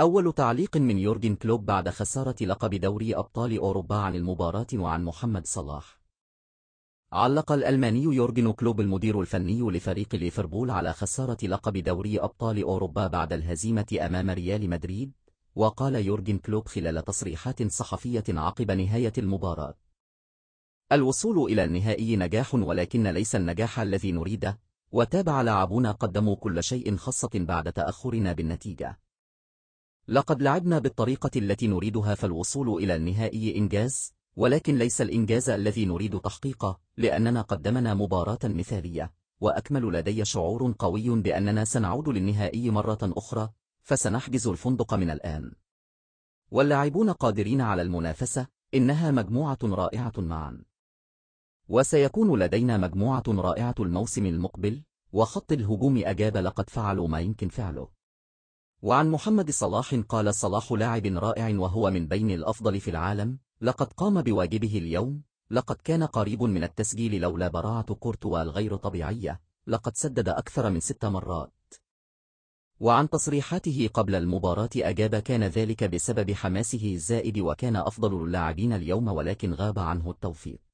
أول تعليق من يورجن كلوب بعد خسارة لقب دوري أبطال أوروبا عن المباراة وعن محمد صلاح علق الألماني يورجن كلوب المدير الفني لفريق ليفربول على خسارة لقب دوري أبطال أوروبا بعد الهزيمة أمام ريال مدريد وقال يورجن كلوب خلال تصريحات صحفية عقب نهاية المباراة الوصول إلى النهائي نجاح ولكن ليس النجاح الذي نريده وتابع لاعبونا قدموا كل شيء خاصة بعد تأخرنا بالنتيجة لقد لعبنا بالطريقة التي نريدها فالوصول إلى النهائي إنجاز ولكن ليس الإنجاز الذي نريد تحقيقه لأننا قدمنا مباراة مثالية وأكمل لدي شعور قوي بأننا سنعود للنهائي مرة أخرى فسنحجز الفندق من الآن واللاعبون قادرين على المنافسة إنها مجموعة رائعة معا وسيكون لدينا مجموعة رائعة الموسم المقبل وخط الهجوم أجاب لقد فعلوا ما يمكن فعله وعن محمد صلاح قال صلاح لاعب رائع وهو من بين الأفضل في العالم لقد قام بواجبه اليوم لقد كان قريب من التسجيل لولا براعة كورتوا الغير طبيعية لقد سدد أكثر من ست مرات وعن تصريحاته قبل المباراة أجاب كان ذلك بسبب حماسه الزائد وكان أفضل اللاعبين اليوم ولكن غاب عنه التوفيق